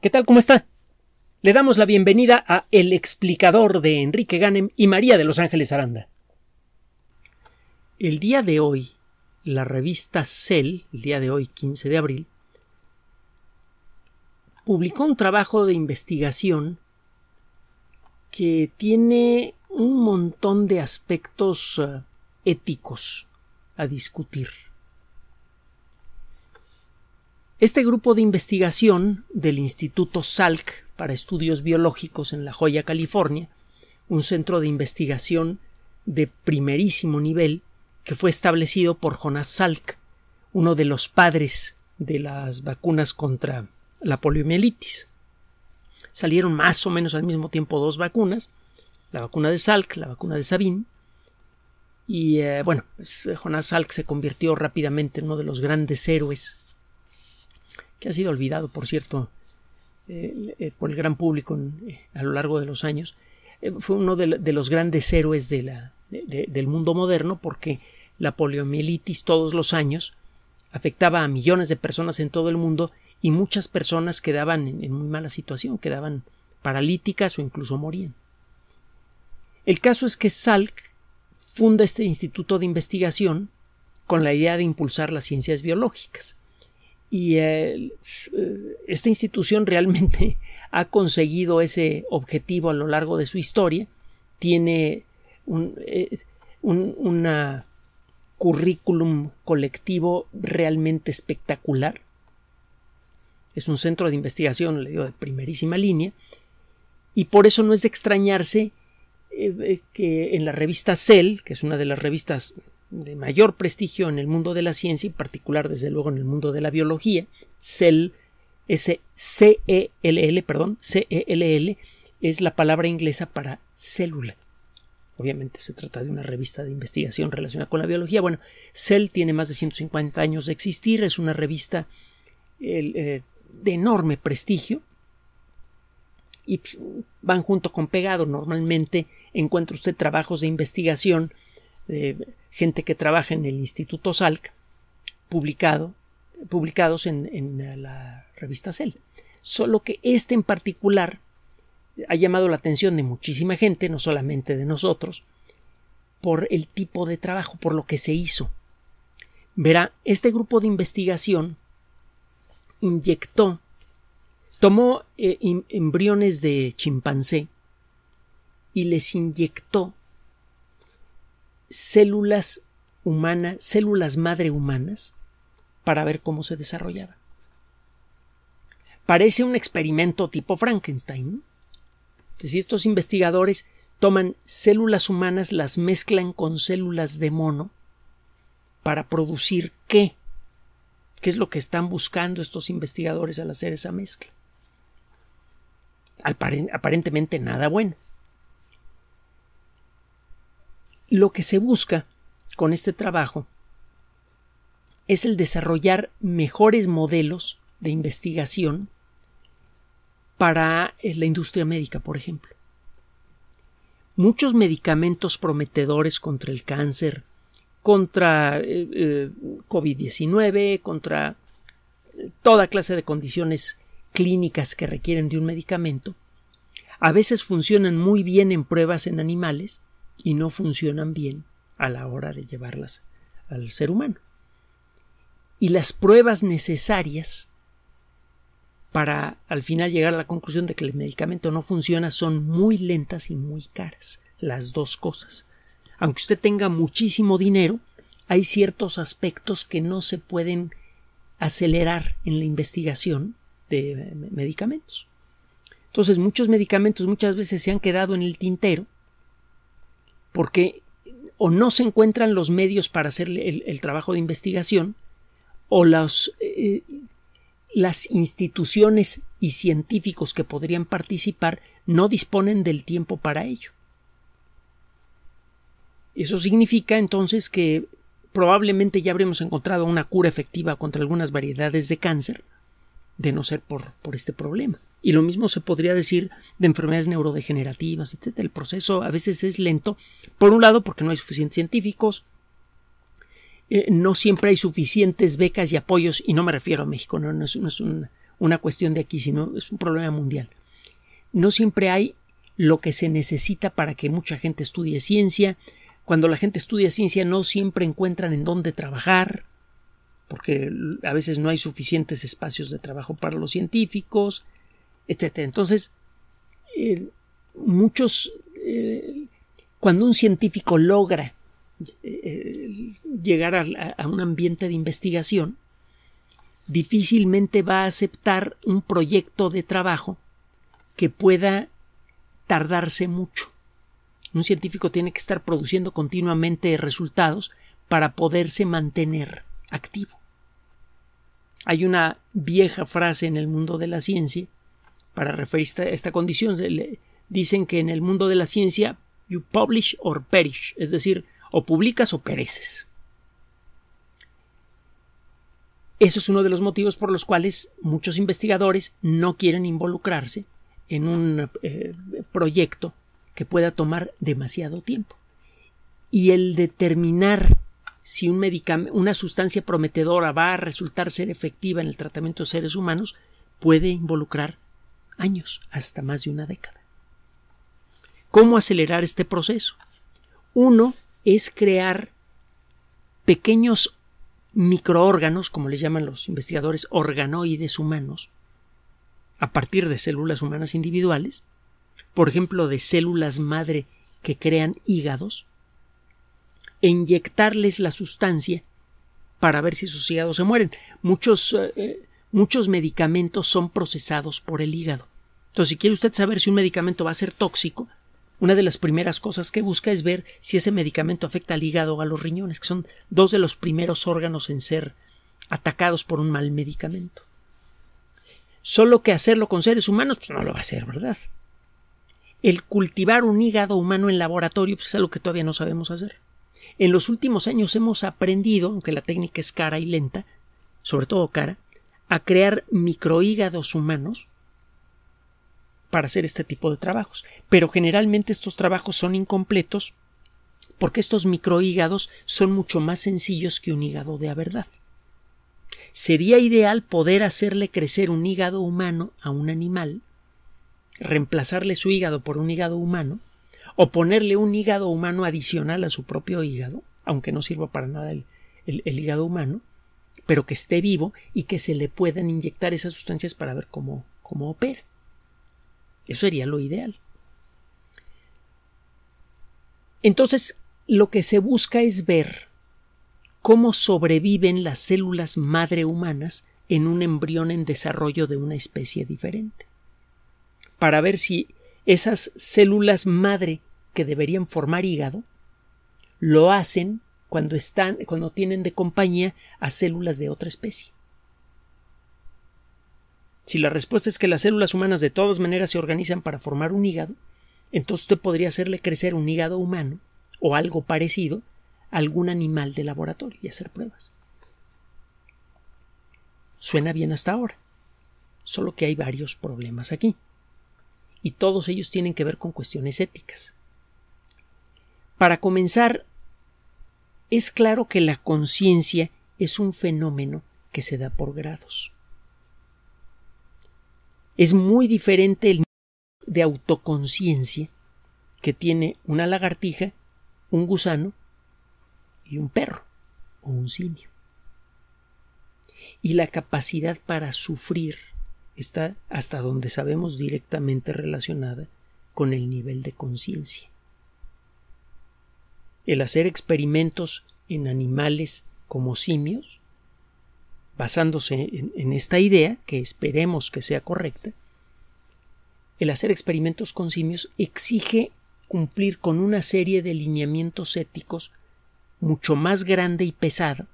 ¿Qué tal? ¿Cómo está? Le damos la bienvenida a El explicador de Enrique Ganem y María de Los Ángeles Aranda. El día de hoy, la revista Cell, el día de hoy 15 de abril, publicó un trabajo de investigación que tiene un montón de aspectos eh, éticos a discutir. Este grupo de investigación del Instituto Salk para Estudios Biológicos en La Joya, California, un centro de investigación de primerísimo nivel que fue establecido por Jonas Salk, uno de los padres de las vacunas contra la poliomielitis. Salieron más o menos al mismo tiempo dos vacunas, la vacuna de Salk, la vacuna de Sabin, y eh, bueno, pues, Jonas Salk se convirtió rápidamente en uno de los grandes héroes que ha sido olvidado, por cierto, eh, eh, por el gran público eh, a lo largo de los años, fue uno de, los grandes héroes del mundo moderno porque la poliomielitis todos los años afectaba a millones de personas en todo el mundo y muchas personas quedaban en muy mala situación, quedaban paralíticas o incluso morían. El caso es que Salk funda este instituto de investigación con la idea de impulsar las ciencias biológicas y eh, esta institución realmente ha conseguido ese objetivo a lo largo de su historia. Tiene un, eh, currículum colectivo realmente espectacular. Es un centro de investigación, le digo, de primerísima línea. Y por eso no es de extrañarse eh, que en la revista Cell, que es una de las revistas de mayor prestigio en el mundo de la ciencia y particular desde luego en el mundo de la biología, CELL, S C E L L, perdón, C E L L es la palabra inglesa para célula. Obviamente se trata de una revista de investigación relacionada con la biología. Bueno, Cell tiene más de 150 años de existir, es una revista eh, de enorme prestigio y pues, van junto con pegado. Normalmente encuentra usted trabajos de investigación de gente que trabaja en el Instituto Salk, publicado, publicados en, la revista Cell. Solo que este en particular ha llamado la atención de muchísima gente, no solamente de nosotros, por el tipo de trabajo, por lo que se hizo. Verá, este grupo de investigación inyectó, tomó eh, em, embriones de chimpancé y les inyectó células humanas, células madre humanas, para ver cómo se desarrollaban. Parece un experimento tipo Frankenstein. que si estos investigadores toman células humanas, las mezclan con células de mono para producir qué? ¿Qué es lo que están buscando estos investigadores al hacer esa mezcla? Aparentemente nada bueno. Lo que se busca con este trabajo es el desarrollar mejores modelos de investigación para eh, la industria médica, por ejemplo. Muchos medicamentos prometedores contra el cáncer, contra eh, eh, COVID-19, contra toda clase de condiciones clínicas que requieren de un medicamento, a veces funcionan muy bien en pruebas en animales, y no funcionan bien a la hora de llevarlas al ser humano. Y las pruebas necesarias para al final llegar a la conclusión de que el medicamento no funciona son muy lentas y muy caras, las dos cosas. Aunque usted tenga muchísimo dinero, hay ciertos aspectos que no se pueden acelerar en la investigación de medicamentos. Entonces, muchos medicamentos muchas veces se han quedado en el tintero porque o no se encuentran los medios para hacer el, trabajo de investigación, o eh, las instituciones y científicos que podrían participar no disponen del tiempo para ello. Eso significa entonces que probablemente ya habremos encontrado una cura efectiva contra algunas variedades de cáncer, de no ser por este problema. Y lo mismo se podría decir de enfermedades neurodegenerativas, etc. El proceso a veces es lento, por un lado porque no hay suficientes científicos, eh, no siempre hay suficientes becas y apoyos, y no me refiero a México, no, es, una cuestión de aquí, sino es un problema mundial. No siempre hay lo que se necesita para que mucha gente estudie ciencia. Cuando la gente estudia ciencia no siempre encuentran en dónde trabajar, porque a veces no hay suficientes espacios de trabajo para los científicos, etc. Entonces, muchos, eh, cuando un científico logra eh, llegar a un ambiente de investigación, difícilmente va a aceptar un proyecto de trabajo que pueda tardarse mucho. Un científico tiene que estar produciendo continuamente resultados para poderse mantener activo. Hay una vieja frase en el mundo de la ciencia para referir a esta condición. Dicen que en el mundo de la ciencia, you publish or perish, es decir, o publicas o pereces. Eso es uno de los motivos por los cuales muchos investigadores no quieren involucrarse en un eh, proyecto que pueda tomar demasiado tiempo. Y el determinar si un una sustancia prometedora va a resultar ser efectiva en el tratamiento de seres humanos puede involucrar años, hasta más de una década. ¿Cómo acelerar este proceso? Uno es crear pequeños microórganos, como les llaman los investigadores, organoides humanos, a partir de células humanas individuales, por ejemplo, de células madre que crean hígados, e inyectarles la sustancia para ver si sus hígados se mueren. Muchos, eh, eh, muchos medicamentos son procesados por el hígado. Entonces, si quiere usted saber si un medicamento va a ser tóxico, una de las primeras cosas que busca es ver si ese medicamento afecta al hígado o a los riñones, que son dos de los primeros órganos en ser atacados por un mal medicamento. Solo que hacerlo con seres humanos, pues no lo va a hacer, ¿verdad? El cultivar un hígado humano en laboratorio pues, es algo que todavía no sabemos hacer. En los últimos años hemos aprendido, aunque la técnica es cara y lenta, sobre todo cara, a crear microhígados humanos para hacer este tipo de trabajos. Pero generalmente estos trabajos son incompletos porque estos microhígados son mucho más sencillos que un hígado de a verdad. Sería ideal poder hacerle crecer un hígado humano a un animal, reemplazarle su hígado por un hígado humano, o ponerle un hígado humano adicional a su propio hígado, aunque no sirva para nada el, el hígado humano, pero que esté vivo y que se le puedan inyectar esas sustancias para ver cómo, cómo opera. Eso sería lo ideal. Entonces, lo que se busca es ver cómo sobreviven las células madre humanas en un embrión en desarrollo de una especie diferente, para ver si esas células madre que deberían formar hígado lo hacen cuando, están, cuando tienen de compañía a células de otra especie. Si la respuesta es que las células humanas de todas maneras se organizan para formar un hígado, entonces usted podría hacerle crecer un hígado humano o algo parecido a algún animal de laboratorio y hacer pruebas. Suena bien hasta ahora, solo que hay varios problemas aquí, y todos ellos tienen que ver con cuestiones éticas. Para comenzar, es claro que la conciencia es un fenómeno que se da por grados. Es muy diferente el de autoconciencia que tiene una lagartija, un gusano y un perro o un simio. Y la capacidad para sufrir está hasta donde sabemos directamente relacionada con el nivel de conciencia. El hacer experimentos en animales como simios basándose en, esta idea, que esperemos que sea correcta, el hacer experimentos con simios exige cumplir con una serie de lineamientos éticos mucho más grande y pesada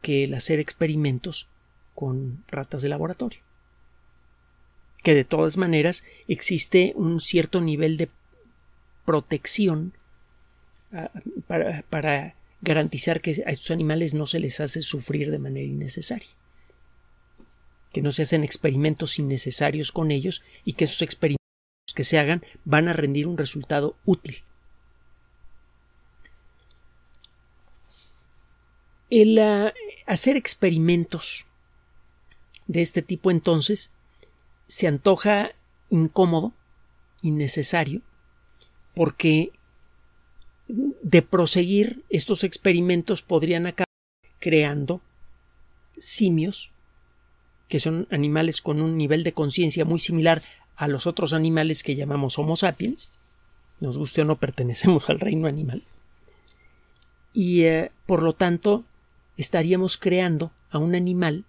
que el hacer experimentos con ratas de laboratorio. Que de todas maneras existe un cierto nivel de protección ah, para garantizar que a estos animales no se les hace sufrir de manera innecesaria, que no se hacen experimentos innecesarios con ellos y que esos experimentos que se hagan van a rendir un resultado útil. El ah, hacer experimentos de este tipo entonces se antoja incómodo, innecesario, porque de proseguir estos experimentos podrían acabar creando simios, que son animales con un nivel de conciencia muy similar a los otros animales que llamamos Homo sapiens, nos guste o no pertenecemos al reino animal, y eh, por lo tanto estaríamos creando a un animal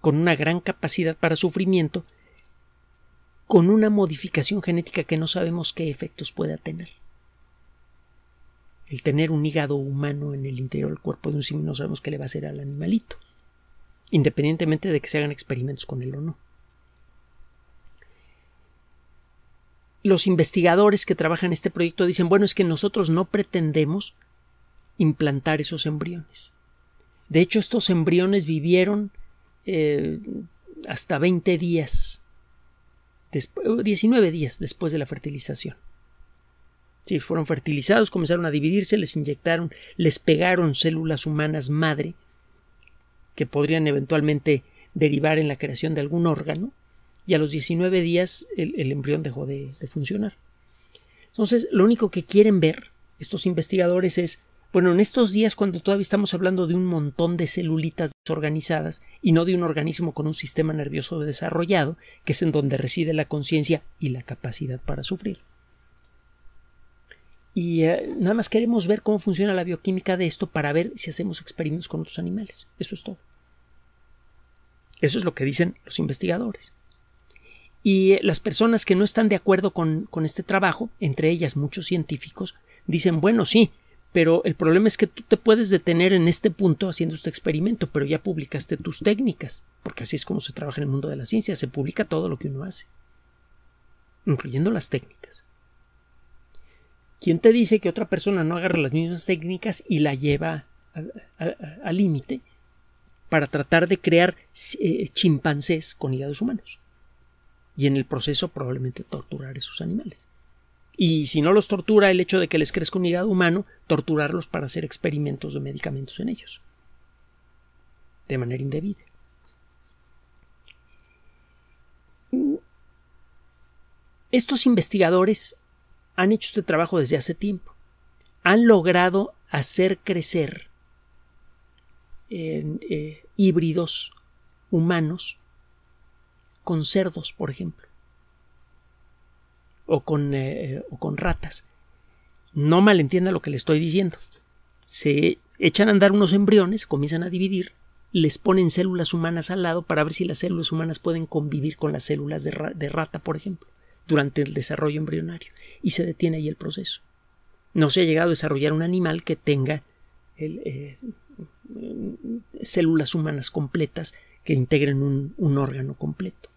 con una gran capacidad para sufrimiento, con una modificación genética que no sabemos qué efectos pueda tener el tener un hígado humano en el interior del cuerpo de un simio no sabemos qué le va a hacer al animalito, independientemente de que se hagan experimentos con él o no. Los investigadores que trabajan este proyecto dicen, bueno, es que nosotros no pretendemos implantar esos embriones. De hecho, estos embriones vivieron eh, hasta 20 días, 19 días después de la fertilización fueron fertilizados, comenzaron a dividirse, les inyectaron, les pegaron células humanas madre que podrían eventualmente derivar en la creación de algún órgano y a los 19 días el, embrión dejó de, de funcionar. Entonces, lo único que quieren ver estos investigadores es, bueno, en estos días cuando todavía estamos hablando de un montón de celulitas desorganizadas y no de un organismo con un sistema nervioso desarrollado, que es en donde reside la conciencia y la capacidad para sufrir. Y eh, nada más queremos ver cómo funciona la bioquímica de esto para ver si hacemos experimentos con otros animales. Eso es todo. Eso es lo que dicen los investigadores. Y eh, las personas que no están de acuerdo con, con este trabajo, entre ellas muchos científicos, dicen, bueno, sí, pero el problema es que tú te puedes detener en este punto haciendo este experimento, pero ya publicaste tus técnicas, porque así es como se trabaja en el mundo de la ciencia, se publica todo lo que uno hace, incluyendo las técnicas. ¿Quién te dice que otra persona no agarra las mismas técnicas y la lleva al límite para tratar de crear eh, chimpancés con hígados humanos? Y en el proceso probablemente torturar esos animales. Y si no los tortura el hecho de que les crezca un hígado humano, torturarlos para hacer experimentos de medicamentos en ellos. De manera indebida. Estos investigadores han hecho este trabajo desde hace tiempo. Han logrado hacer crecer eh, híbridos humanos con cerdos, por ejemplo, o con, eh, o con ratas. No malentienda lo que le estoy diciendo. Se echan a andar unos embriones, comienzan a dividir, les ponen células humanas al lado para ver si las células humanas pueden convivir con las células de rata, por ejemplo durante el desarrollo embrionario y se detiene ahí el proceso. No se ha llegado a desarrollar un animal que tenga eh, células humanas completas que integren un órgano completo.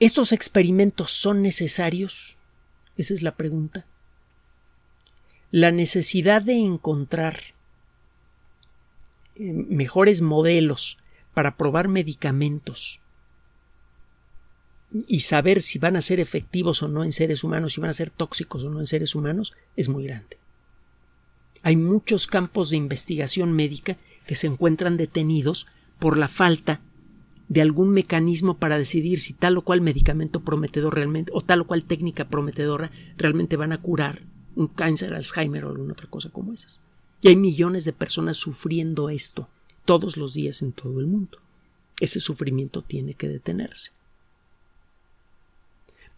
¿Estos experimentos son necesarios? Esa es la pregunta. La necesidad de encontrar eh, mejores modelos para probar medicamentos y saber si van a ser efectivos o no en seres humanos, si van a ser tóxicos o no en seres humanos, es muy grande. Hay muchos campos de investigación médica que se encuentran detenidos por la falta de algún mecanismo para decidir si tal o cual medicamento prometedor realmente o tal o cual técnica prometedora realmente van a curar un cáncer, Alzheimer o alguna otra cosa como esas. Y hay millones de personas sufriendo esto todos los días en todo el mundo. Ese sufrimiento tiene que detenerse.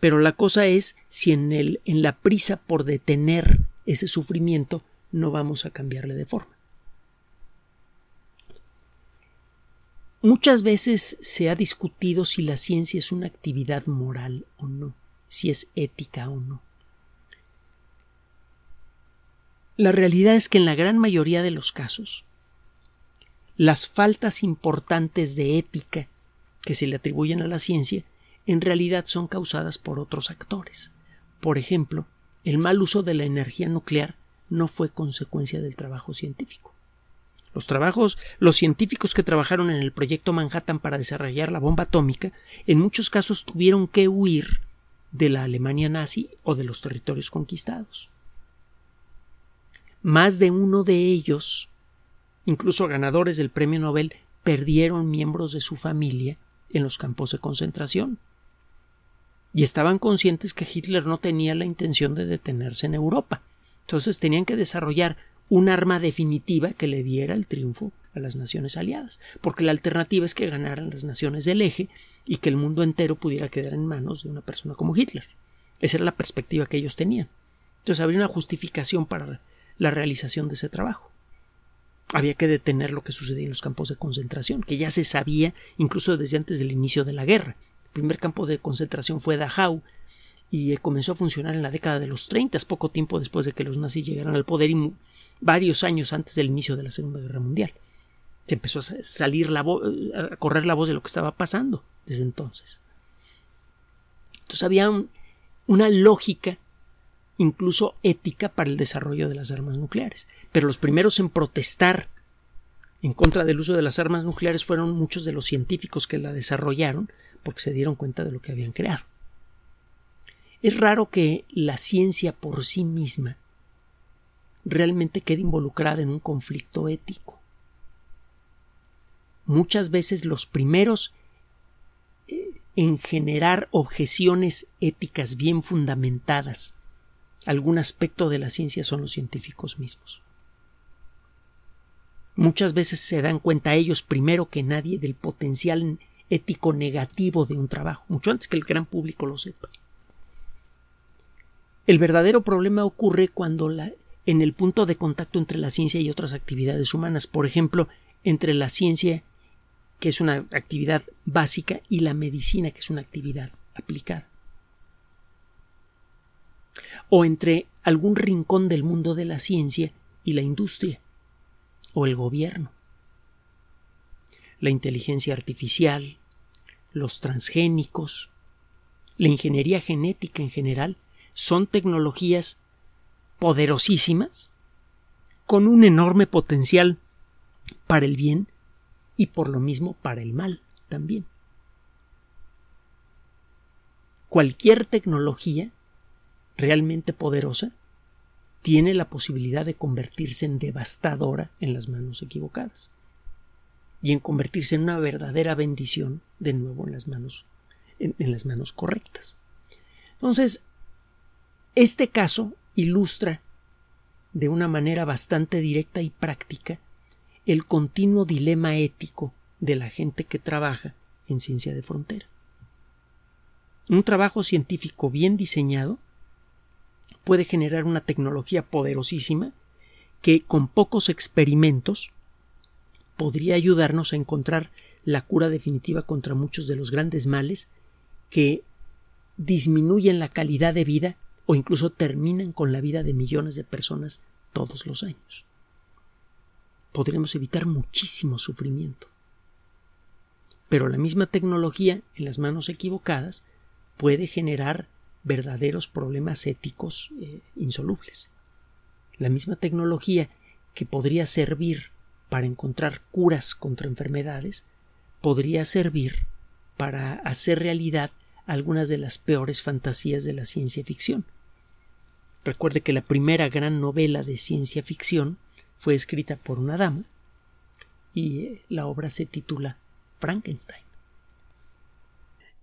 Pero la cosa es si en, el, en la prisa por detener ese sufrimiento no vamos a cambiarle de forma. Muchas veces se ha discutido si la ciencia es una actividad moral o no, si es ética o no. La realidad es que en la gran mayoría de los casos las faltas importantes de ética que se le atribuyen a la ciencia en realidad son causadas por otros actores. Por ejemplo, el mal uso de la energía nuclear no fue consecuencia del trabajo científico. Los trabajos, los científicos que trabajaron en el proyecto Manhattan para desarrollar la bomba atómica, en muchos casos tuvieron que huir de la Alemania nazi o de los territorios conquistados. Más de uno de ellos Incluso ganadores del Premio Nobel perdieron miembros de su familia en los campos de concentración. Y estaban conscientes que Hitler no tenía la intención de detenerse en Europa. Entonces tenían que desarrollar un arma definitiva que le diera el triunfo a las naciones aliadas, porque la alternativa es que ganaran las naciones del eje y que el mundo entero pudiera quedar en manos de una persona como Hitler. Esa era la perspectiva que ellos tenían. Entonces habría una justificación para la realización de ese trabajo había que detener lo que sucedía en los campos de concentración, que ya se sabía incluso desde antes del inicio de la guerra. El primer campo de concentración fue Dachau y eh, comenzó a funcionar en la década de los 30, poco tiempo después de que los nazis llegaran al poder y varios años antes del inicio de la Segunda Guerra Mundial. Se empezó a salir la eh, a correr la voz de lo que estaba pasando desde entonces. Entonces había una lógica incluso ética para el desarrollo de las armas nucleares. Pero los primeros en protestar en contra del uso de las armas nucleares fueron muchos de los científicos que la desarrollaron porque se dieron cuenta de lo que habían creado. Es raro que la ciencia por sí misma realmente quede involucrada en un conflicto ético. Muchas veces los primeros eh, en generar objeciones éticas bien fundamentadas algún aspecto de la ciencia son los científicos mismos. Muchas veces se dan cuenta ellos primero que nadie del potencial ético negativo de un trabajo, mucho antes que el gran público lo sepa. El verdadero problema ocurre cuando en el punto de contacto entre la ciencia y otras actividades humanas, por ejemplo, entre la ciencia, que es una actividad básica, y la medicina, que es una actividad aplicada o entre algún rincón del mundo de la ciencia y la industria, o el gobierno. La inteligencia artificial, los transgénicos, la ingeniería genética en general, son tecnologías poderosísimas, con un enorme potencial para el bien y por lo mismo para el mal también. Cualquier tecnología realmente poderosa tiene la posibilidad de convertirse en devastadora en las manos equivocadas y en convertirse en una verdadera bendición de nuevo en las manos, en, las manos correctas. Entonces, este caso ilustra de una manera bastante directa y práctica el continuo dilema ético de la gente que trabaja en ciencia de frontera. Un trabajo científico bien diseñado puede generar una tecnología poderosísima que con pocos experimentos podría ayudarnos a encontrar la cura definitiva contra muchos de los grandes males que disminuyen la calidad de vida o incluso terminan con la vida de millones de personas todos los años. Podríamos evitar muchísimo sufrimiento. Pero la misma tecnología en las manos equivocadas puede generar verdaderos problemas éticos eh, insolubles. La misma tecnología que podría servir para encontrar curas contra enfermedades, podría servir para hacer realidad algunas de las peores fantasías de la ciencia ficción. Recuerde que la primera gran novela de ciencia ficción fue escrita por una dama y eh, la obra se titula Frankenstein.